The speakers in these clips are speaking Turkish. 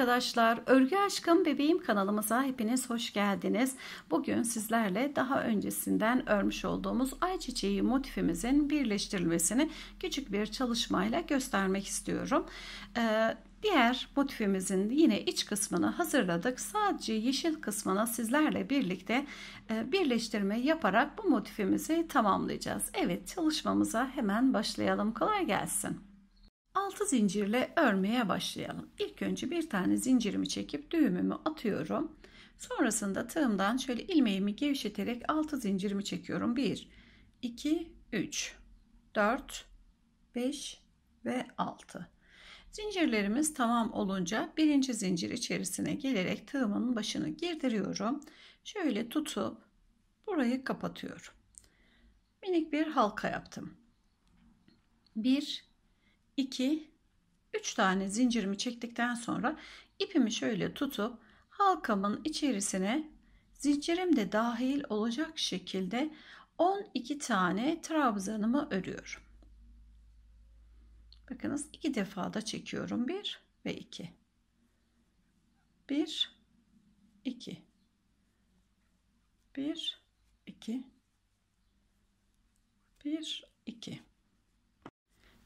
arkadaşlar. Örgü Aşkım Bebeğim kanalımıza hepiniz hoş geldiniz. Bugün sizlerle daha öncesinden örmüş olduğumuz ayçiçeği motifimizin birleştirilmesini küçük bir çalışmayla göstermek istiyorum. Ee, Diğer motifimizin yine iç kısmını hazırladık. Sadece yeşil kısmına sizlerle birlikte e, birleştirme yaparak bu motifimizi tamamlayacağız. Evet çalışmamıza hemen başlayalım. Kolay gelsin. 6 zincirle örmeye başlayalım. İlk önce bir tane zincirimi çekip düğümümü atıyorum. Sonrasında tığımdan şöyle ilmeğimi gevşeterek 6 zincirimi çekiyorum. 1, 2, 3, 4, 5 ve 6. Zincirlerimiz tamam olunca birinci zincir içerisine gelerek tığımın başını girdiriyorum. Şöyle tutup burayı kapatıyorum. Minik bir halka yaptım. 1 2, 3 tane zincirimi çektikten sonra ipimi şöyle tutup halkamın içerisine zincirim de dahil olacak şekilde 12 tane trabzanımı örüyorum. Bakınız iki defa da çekiyorum. 1 ve 2. 1 2 1 2 1 2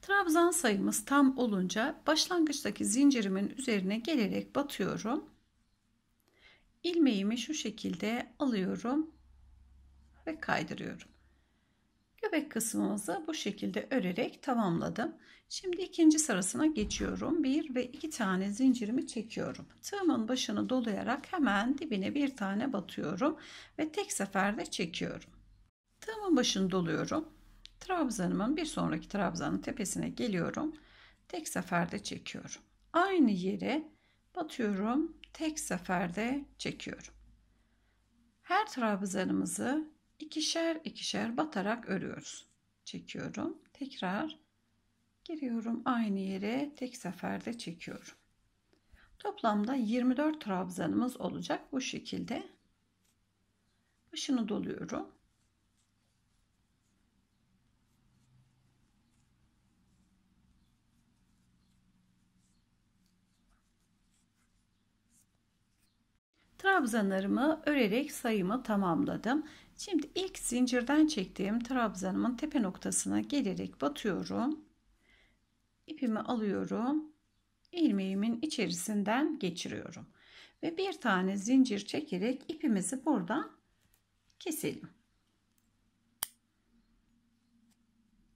Trabzan sayımız tam olunca başlangıçtaki zincirimin üzerine gelerek batıyorum. İlmeğimi şu şekilde alıyorum ve kaydırıyorum. Göbek kısmımızı bu şekilde örerek tamamladım. Şimdi ikinci sırasına geçiyorum. Bir ve iki tane zincirimi çekiyorum. Tığımın başını dolayarak hemen dibine bir tane batıyorum ve tek seferde çekiyorum. Tığımın başını doluyorum Trabzanımın bir sonraki trabzanın tepesine geliyorum. Tek seferde çekiyorum. Aynı yere batıyorum. Tek seferde çekiyorum. Her trabzanımızı ikişer ikişer batarak örüyoruz. Çekiyorum. Tekrar giriyorum aynı yere tek seferde çekiyorum. Toplamda 24 trabzanımız olacak bu şekilde. Başını doluyorum. Trabzanlarımı örerek sayımı tamamladım. Şimdi ilk zincirden çektiğim trabzanımın tepe noktasına gelerek batıyorum. İpimi alıyorum. Ilmeğimin içerisinden geçiriyorum. Ve bir tane zincir çekerek ipimizi buradan keselim.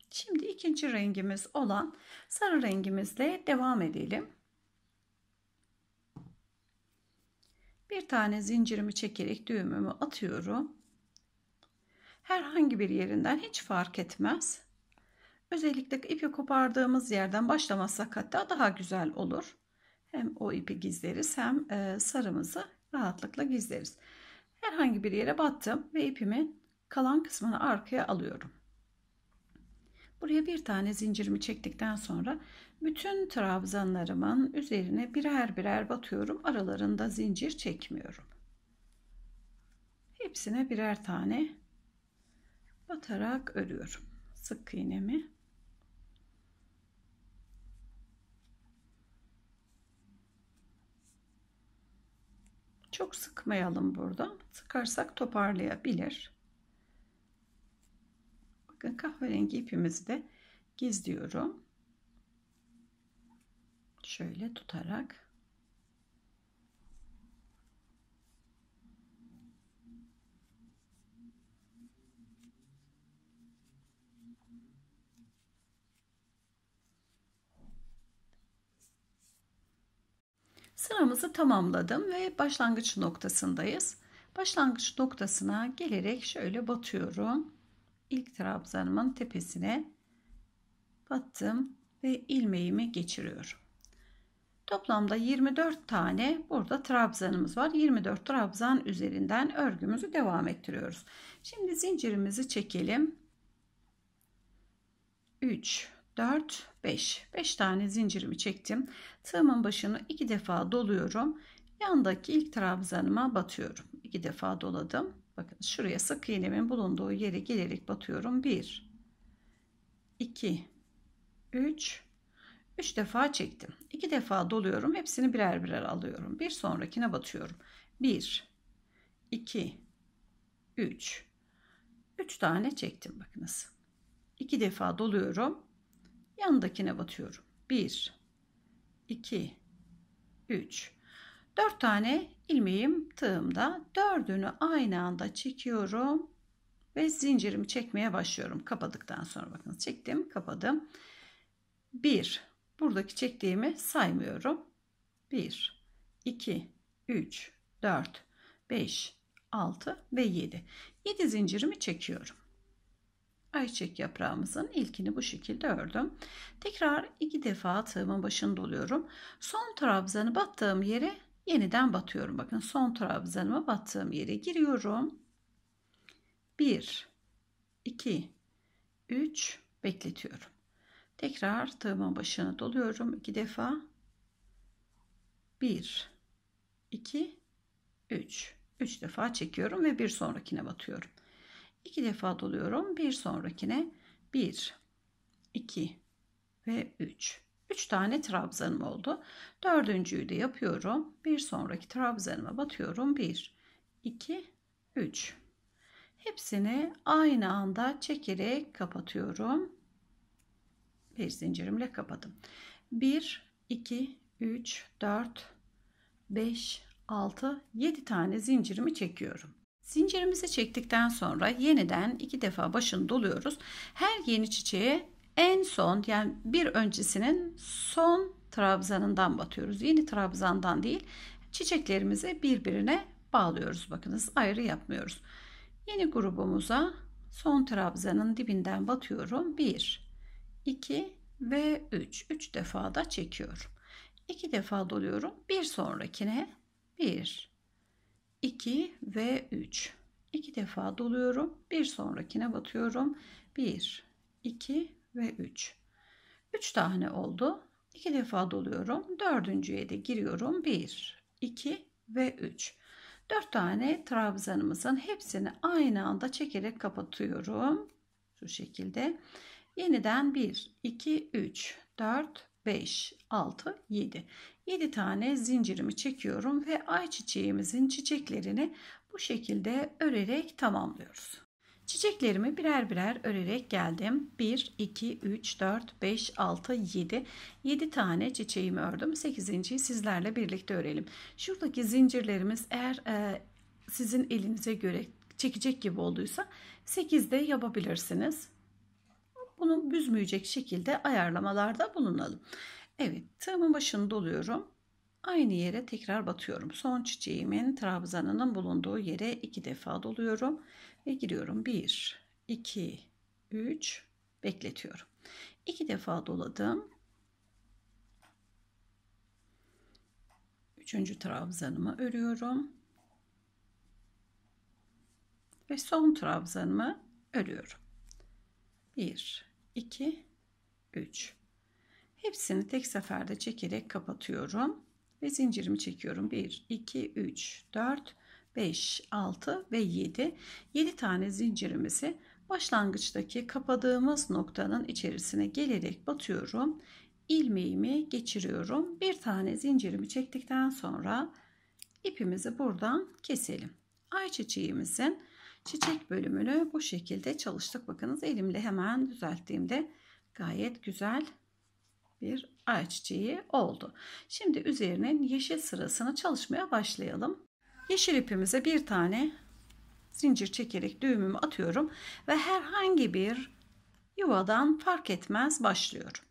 Şimdi ikinci rengimiz olan sarı rengimizle devam edelim. Bir tane zincirimi çekerek düğümümü atıyorum. Herhangi bir yerinden hiç fark etmez. Özellikle ipi kopardığımız yerden başlamazsak hatta daha güzel olur. Hem o ipi gizleriz hem e, sarımızı rahatlıkla gizleriz. Herhangi bir yere battım ve ipimin kalan kısmını arkaya alıyorum. Buraya bir tane zincirimi çektikten sonra bütün trabzanlarımın üzerine birer birer batıyorum. Aralarında zincir çekmiyorum. Hepsine birer tane batarak örüyorum. Sık iğnemi Çok sıkmayalım burada. Sıkarsak toparlayabilir kahverengi ipimizi de gizliyorum. Şöyle tutarak. Sıramızı tamamladım ve başlangıç noktasındayız. Başlangıç noktasına gelerek şöyle batıyorum ilk trabzanımın tepesine battım ve ilmeğimi geçiriyorum. Toplamda 24 tane burada trabzanımız var. 24 trabzan üzerinden örgümüzü devam ettiriyoruz. Şimdi zincirimizi çekelim. 3 4 5 5 tane zincirimi çektim. Tığımın başını iki defa doluyorum. Yandaki ilk trabzanıma batıyorum. İki defa doladım. Bakın şuraya sık iğnemin bulunduğu yere gelerek batıyorum. 1 2 3 3 defa çektim. 2 defa doluyorum. Hepsini birer birer alıyorum. Bir sonrakine batıyorum. 1 2 3 3 tane çektim bakınız. 2 defa doluyorum. Yandakine batıyorum. 1 2 3 4 tane ilmeğim tığımda. Dördünü aynı anda çekiyorum ve zincirimi çekmeye başlıyorum. Kapadıktan sonra bakın çektim, kapadım. 1 buradaki çektiğimi saymıyorum. 1 2 3 4 5 6 ve 7. 7 zincirimi çekiyorum. Ayçiçek yaprağımızın ilkini bu şekilde ördüm. Tekrar iki defa tığımın başını doluyorum. Son trabzanı battığım yere Yeniden batıyorum. Bakın son trabzanıma battığım yere giriyorum. 1, 2, 3 bekletiyorum. Tekrar tığımın başına doluyorum. 2 defa. 1, 2, 3. 3 defa çekiyorum ve bir sonrakine batıyorum. 2 defa doluyorum. Bir sonrakine 1, 2 ve 3. 3 tane trabzanım oldu. Dördüncüyü de yapıyorum. Bir sonraki trabzanıma batıyorum. 1, 2, 3. Hepsini aynı anda çekerek kapatıyorum. Bir zincirimle kapadım. 1, 2, 3, 4, 5, 6, 7 tane zincirimi çekiyorum. Zincirimizi çektikten sonra yeniden iki defa başını doluyoruz. Her yeni çiçeğe en son yani bir öncesinin son trabzanından batıyoruz. Yeni trabzandan değil çiçeklerimizi birbirine bağlıyoruz. Bakınız ayrı yapmıyoruz. Yeni grubumuza son trabzanın dibinden batıyorum. 1, 2 ve 3. 3 defa da çekiyorum. 2 defa doluyorum. Bir sonrakine 1, 2 ve 3. 2 defa doluyorum. Bir sonrakine batıyorum. 1, 2 ve 3. 3 tane oldu. 2 defa doluyorum. Dördüncüye de giriyorum. 1, 2 ve 3. 4 tane trabzanımızın hepsini aynı anda çekerek kapatıyorum. Şu şekilde. Yeniden 1, 2, 3, 4, 5, 6, 7. 7 tane zincirimi çekiyorum ve ayçiçeğimizin çiçeklerini bu şekilde örerek tamamlıyoruz. Çiçeklerimi birer birer örerek geldim. 1, 2, 3, 4, 5, 6, 7. 7 tane çiçeğimi ördüm. 8.yi sizlerle birlikte örelim. Şuradaki zincirlerimiz eğer e, sizin elinize göre çekecek gibi olduysa 8'de yapabilirsiniz. Bunu büzmeyecek şekilde ayarlamalarda bulunalım. Evet tığımın başını doluyorum. Aynı yere tekrar batıyorum. Son çiçeğimin trabzanının bulunduğu yere iki defa doluyorum ve giriyorum. 1, 2, 3 bekletiyorum. İki defa doladım. Üçüncü trabzanımı örüyorum. Ve son trabzanımı örüyorum. 1, 2, 3. Hepsini tek seferde çekerek kapatıyorum ve zincirimi çekiyorum. 1, 2, 3, 4, 5, 6 ve 7. 7 tane zincirimizi başlangıçtaki kapadığımız noktanın içerisine gelerek batıyorum. ilmeğimi geçiriyorum. Bir tane zincirimi çektikten sonra ipimizi buradan keselim. Ayçiçeğimizin çiçek bölümünü bu şekilde çalıştık. Bakınız elimle hemen düzelttiğimde gayet güzel bir ayçiçeği oldu. Şimdi üzerinin yeşil sırasını çalışmaya başlayalım. Yeşil ipimize bir tane zincir çekerek düğümümü atıyorum ve herhangi bir yuvadan fark etmez başlıyorum.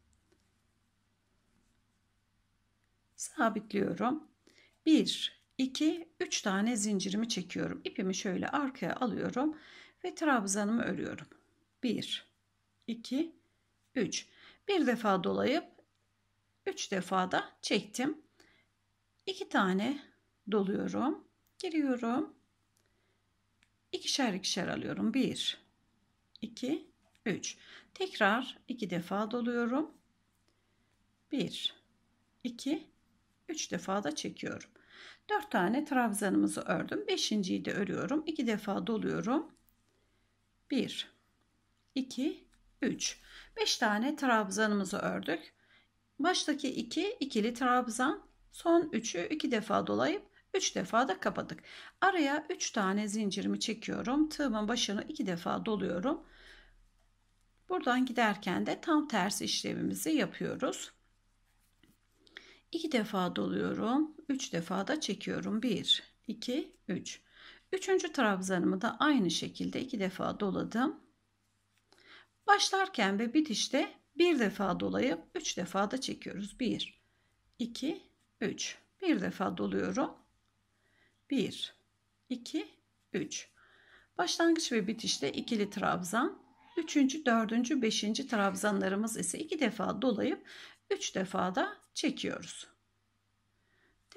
Sabitliyorum. 1, 2, 3 tane zincirimi çekiyorum. İpimi şöyle arkaya alıyorum ve trabzanımı örüyorum. 1, 2, 3. Bir defa dolayıp 3 defa da çektim. 2 tane doluyorum. Giriyorum. İkişer ikişer alıyorum. 1 2 3. Tekrar 2 defa doluyorum. 1 2 3 defa da çekiyorum. 4 tane trabzanımızı ördüm. 5.yi de örüyorum. 2 defa doluyorum. 1 2 3. 5 tane trabzanımızı ördük. Baştaki iki, ikili trabzan son üçü iki defa dolayıp üç defa da kapadık. Araya üç tane zincirimi çekiyorum. Tığımın başını iki defa doluyorum. Buradan giderken de tam tersi işlemimizi yapıyoruz. İki defa doluyorum. üç defa da çekiyorum. Bir, iki, üç. Üçüncü trabzanımı da aynı şekilde iki defa doladım. Başlarken ve bitişte bir defa dolayıp 3 defa da çekiyoruz. 1, 2, 3. Bir defa doluyorum. 1, 2, 3. Başlangıç ve bitişte ikili trabzan. Üçüncü, dördüncü, beşinci trabzanlarımız ise iki defa dolayıp üç defa da çekiyoruz.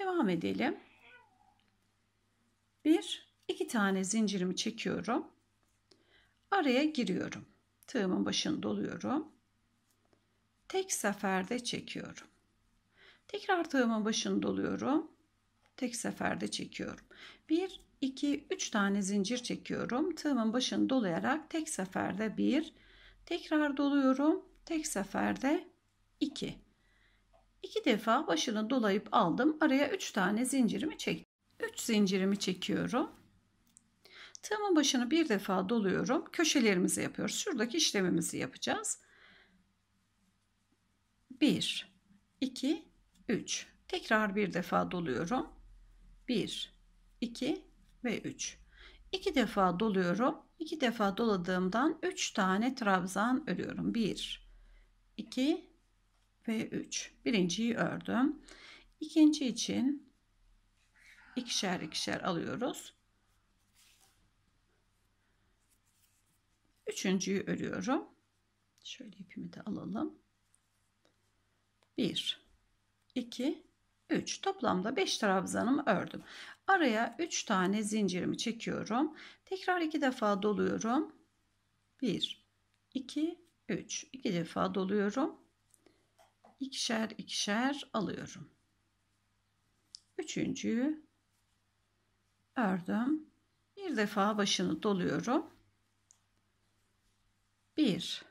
Devam edelim. Bir, iki tane zincirimi çekiyorum. Araya giriyorum. Tığımın başını doluyorum tek seferde çekiyorum. Tekrar tığımın başını doluyorum. Tek seferde çekiyorum. 1, 2, 3 tane zincir çekiyorum. Tığımın başını dolayarak tek seferde 1, tekrar doluyorum. Tek seferde 2. 2 defa başını dolayıp aldım. Araya 3 tane zincirimi çektim. 3 zincirimi çekiyorum. Tığımın başını bir defa doluyorum. Köşelerimizi yapıyoruz. Şuradaki işlemimizi yapacağız. 1, 2, 3. Tekrar bir defa doluyorum. 1, 2 ve 3. 2 defa doluyorum. 2 defa doladığımdan 3 tane trabzan örüyorum. 1, 2 ve 3. Birinciyi ördüm. İkinci için ikişer ikişer alıyoruz. Üçüncüyü örüyorum. Şöyle ipimi de alalım. 1, 2, 3. Toplamda 5 trabzanımı ördüm. Araya 3 tane zincirimi çekiyorum. Tekrar 2 defa doluyorum. 1, 2, 3. 2 defa doluyorum. İkişer ikişer alıyorum. Üçüncüyü ördüm. Bir defa başını doluyorum. 1,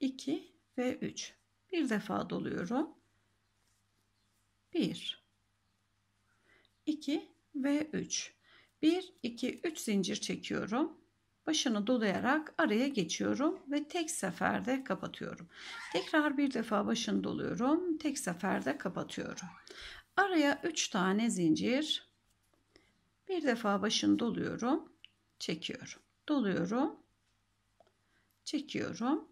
2 ve 3 bir defa doluyorum. 1 2 ve 3 1 2 3 zincir çekiyorum. Başını dolayarak araya geçiyorum ve tek seferde kapatıyorum. Tekrar bir defa başını doluyorum. Tek seferde kapatıyorum. Araya 3 tane zincir. Bir defa başını doluyorum. Çekiyorum. Doluyorum. Çekiyorum.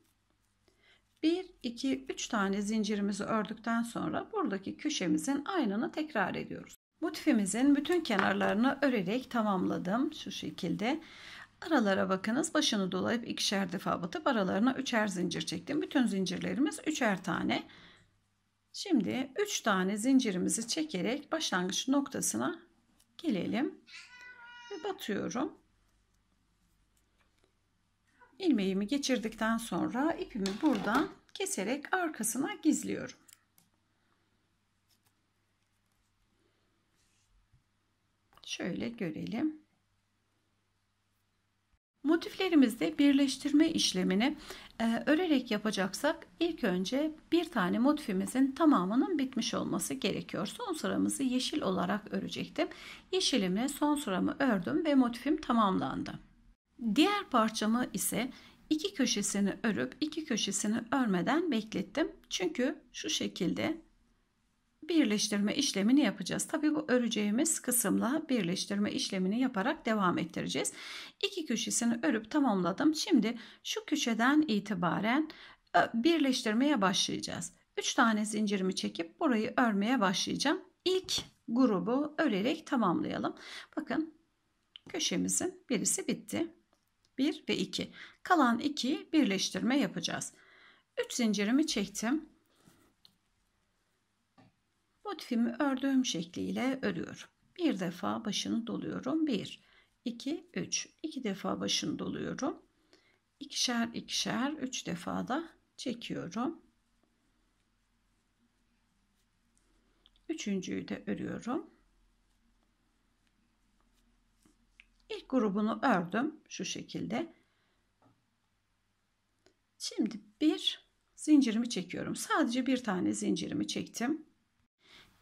1, 2, 3 tane zincirimizi ördükten sonra buradaki köşemizin aynını tekrar ediyoruz. Motifimizin bütün kenarlarını örerek tamamladım şu şekilde. Aralara bakınız başını dolayıp ikişer defa batıp aralarına üçer zincir çektim. Bütün zincirlerimiz üçer tane. Şimdi 3 tane zincirimizi çekerek başlangıç noktasına gelelim ve batıyorum ilmeğimi geçirdikten sonra ipimi buradan keserek arkasına gizliyorum. Şöyle görelim. Motiflerimizde birleştirme işlemini e, örerek yapacaksak ilk önce bir tane motifimizin tamamının bitmiş olması gerekiyor. Son sıramızı yeşil olarak örecektim. Yeşilimi son sıramı ördüm ve motifim tamamlandı. Diğer parçamı ise iki köşesini örüp iki köşesini örmeden beklettim. Çünkü şu şekilde birleştirme işlemini yapacağız. Tabi bu öreceğimiz kısımla birleştirme işlemini yaparak devam ettireceğiz. İki köşesini örüp tamamladım. Şimdi şu köşeden itibaren e, birleştirmeye başlayacağız. 3 tane zincirimi çekip burayı örmeye başlayacağım. İlk grubu örerek tamamlayalım. Bakın köşemizin birisi bitti. 1 ve 2. Kalan 2 birleştirme yapacağız. 3 zincirimi çektim. Motifimi ördüğüm şekliyle örüyorum. Bir defa başını doluyorum. 1, 2, 3. 2 defa başını doluyorum. İkişer ikişer 3 defa da çekiyorum. Üçüncüyü de örüyorum. İlk grubunu ördüm şu şekilde. Şimdi bir zincirimi çekiyorum. Sadece bir tane zincirimi çektim.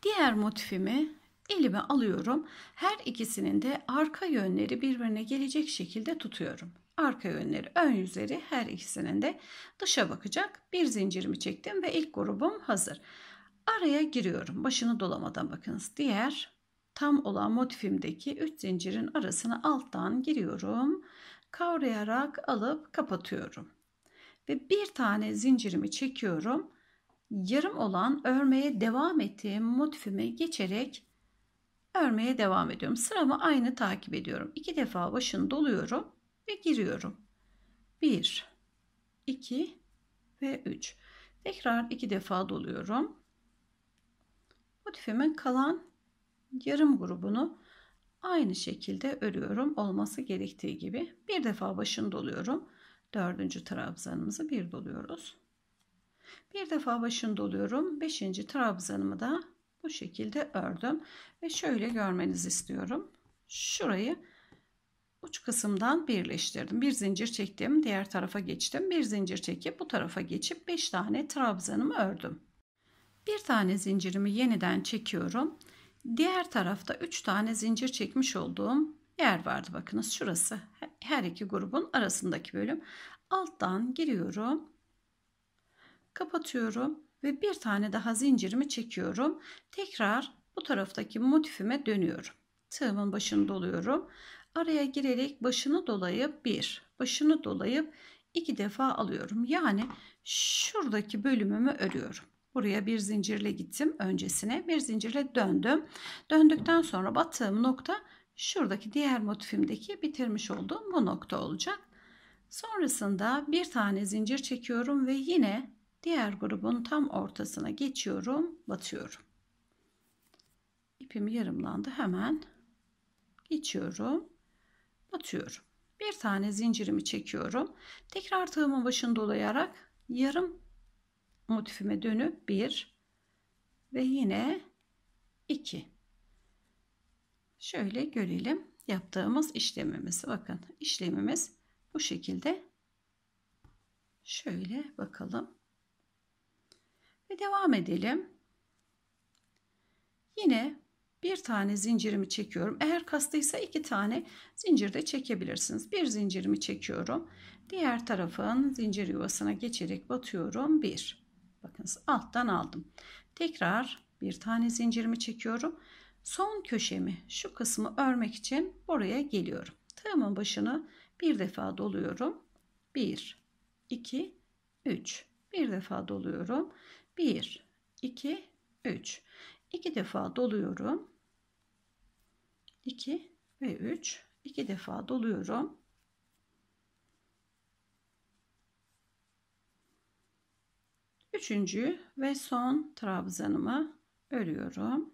Diğer motifimi elime alıyorum. Her ikisinin de arka yönleri birbirine gelecek şekilde tutuyorum. Arka yönleri, ön yüzleri her ikisinin de dışa bakacak. Bir zincirimi çektim ve ilk grubum hazır. Araya giriyorum. Başını dolamadan bakınız. Diğer tam olan motifimdeki 3 zincirin arasına alttan giriyorum. Kavrayarak alıp kapatıyorum. Ve bir tane zincirimi çekiyorum. Yarım olan örmeye devam ettiğim motifime geçerek örmeye devam ediyorum. Sıramı aynı takip ediyorum. İki defa başını doluyorum ve giriyorum. 1, 2 ve 3. Tekrar iki defa doluyorum. Motifimin kalan yarım grubunu aynı şekilde örüyorum olması gerektiği gibi bir defa başını doluyorum dördüncü trabzanımızı bir doluyoruz bir defa başını doluyorum beşinci trabzanımı da bu şekilde ördüm ve şöyle görmenizi istiyorum şurayı uç kısımdan birleştirdim bir zincir çektim diğer tarafa geçtim bir zincir çekip bu tarafa geçip beş tane trabzanımı ördüm bir tane zincirimi yeniden çekiyorum Diğer tarafta 3 tane zincir çekmiş olduğum yer vardı. Bakınız şurası her iki grubun arasındaki bölüm. Alttan giriyorum. Kapatıyorum ve bir tane daha zincirimi çekiyorum. Tekrar bu taraftaki motifime dönüyorum. Tığımın başını doluyorum. Araya girerek başını dolayıp bir, başını dolayıp iki defa alıyorum. Yani şuradaki bölümümü örüyorum. Buraya bir zincirle gittim öncesine bir zincirle döndüm. Döndükten sonra battığım nokta şuradaki diğer motifimdeki bitirmiş olduğum bu nokta olacak. Sonrasında bir tane zincir çekiyorum ve yine diğer grubun tam ortasına geçiyorum batıyorum. ipimi yarımlandı hemen geçiyorum batıyorum. Bir tane zincirimi çekiyorum. Tekrar tığımın başını dolayarak yarım motifime dönüp 1 ve yine 2. Şöyle görelim yaptığımız işlemimizi. Bakın işlemimiz bu şekilde. Şöyle bakalım. Ve devam edelim. Yine bir tane zincirimi çekiyorum. Eğer kastıysa iki tane zincirde çekebilirsiniz. Bir zincirimi çekiyorum. Diğer tarafın zincir yuvasına geçerek batıyorum. Bir. Bakınız alttan aldım. Tekrar bir tane zincirimi çekiyorum. Son köşemi şu kısmı örmek için buraya geliyorum. Tığımın başını bir defa doluyorum. 1, 2, 3. Bir defa doluyorum. 1, 2, 3. 2 defa doluyorum. 2 ve 3. 2 defa doluyorum. Üçüncü ve son trabzanımı örüyorum.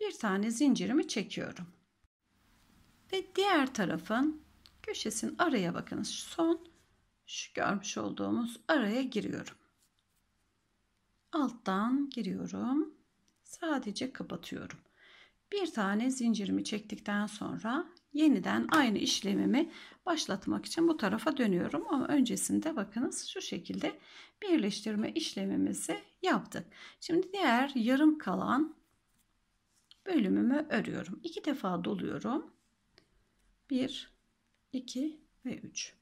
Bir tane zincirimi çekiyorum. Ve diğer tarafın köşesinin araya bakın. Son şu görmüş olduğumuz araya giriyorum. Alttan giriyorum. Sadece kapatıyorum. Bir tane zincirimi çektikten sonra yeniden aynı işlemimi başlatmak için bu tarafa dönüyorum. Ama öncesinde bakınız şu şekilde birleştirme işlemimizi yaptık. Şimdi diğer yarım kalan bölümümü örüyorum. İki defa doluyorum. 1, 2 ve 3.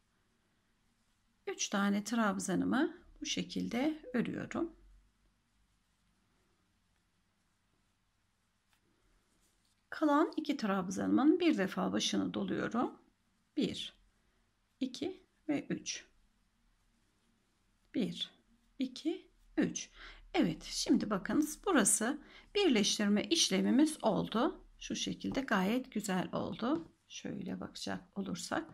3 tane trabzanımı bu şekilde örüyorum. Kalan iki trabzanımın bir defa başını doluyorum. 1, 2 ve 3. 1, 2, 3. Evet şimdi bakınız burası birleştirme işlemimiz oldu. Şu şekilde gayet güzel oldu. Şöyle bakacak olursak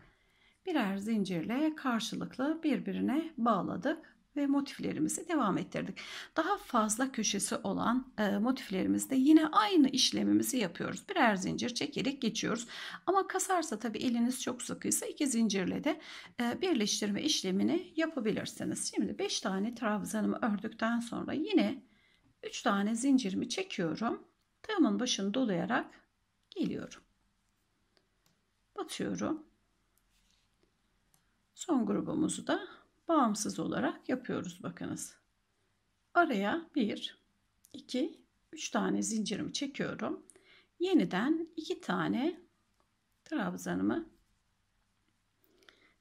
birer zincirle karşılıklı birbirine bağladık ve motiflerimizi devam ettirdik. Daha fazla köşesi olan e, motiflerimizde yine aynı işlemimizi yapıyoruz. Birer zincir çekerek geçiyoruz. Ama kasarsa tabi eliniz çok sıkıysa iki zincirle de e, birleştirme işlemini yapabilirsiniz. Şimdi 5 tane trabzanımı ördükten sonra yine 3 tane zincirimi çekiyorum. Tığımın başını dolayarak geliyorum. Batıyorum. Son grubumuzu da bağımsız olarak yapıyoruz bakınız. Araya 1, 2, 3 tane zincirimi çekiyorum. Yeniden 2 tane trabzanımı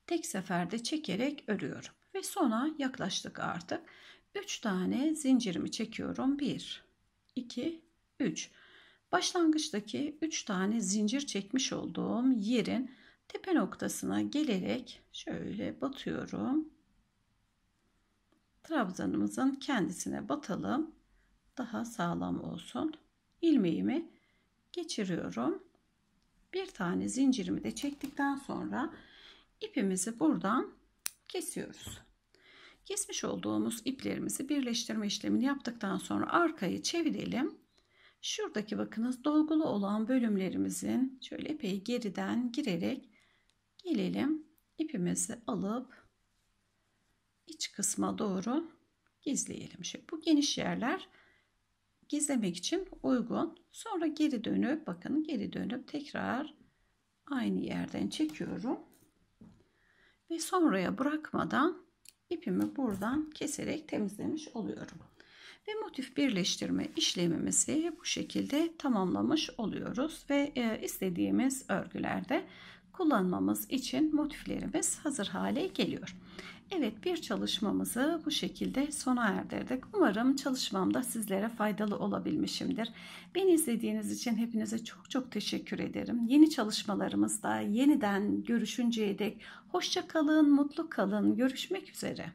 tek seferde çekerek örüyorum. Ve sona yaklaştık artık. 3 tane zincirimi çekiyorum. 1, 2, 3. Başlangıçtaki 3 tane zincir çekmiş olduğum yerin tepe noktasına gelerek şöyle batıyorum trabzanımızın kendisine batalım. Daha sağlam olsun. İlmeğimi geçiriyorum. Bir tane zincirimi de çektikten sonra ipimizi buradan kesiyoruz. Kesmiş olduğumuz iplerimizi birleştirme işlemini yaptıktan sonra arkayı çevirelim. Şuradaki bakınız dolgulu olan bölümlerimizin şöyle epey geriden girerek gelelim. İpimizi alıp iç kısma doğru gizleyelim. Şimdi bu geniş yerler gizlemek için uygun. Sonra geri dönüp bakın geri dönüp tekrar aynı yerden çekiyorum. Ve sonraya bırakmadan ipimi buradan keserek temizlemiş oluyorum. Ve motif birleştirme işlemimizi bu şekilde tamamlamış oluyoruz ve e, istediğimiz örgülerde kullanmamız için motiflerimiz hazır hale geliyor. Evet bir çalışmamızı bu şekilde sona erdirdik. Umarım çalışmamda sizlere faydalı olabilmişimdir. Beni izlediğiniz için hepinize çok çok teşekkür ederim. Yeni çalışmalarımızda yeniden görüşünceye dek hoşça kalın, mutlu kalın. Görüşmek üzere.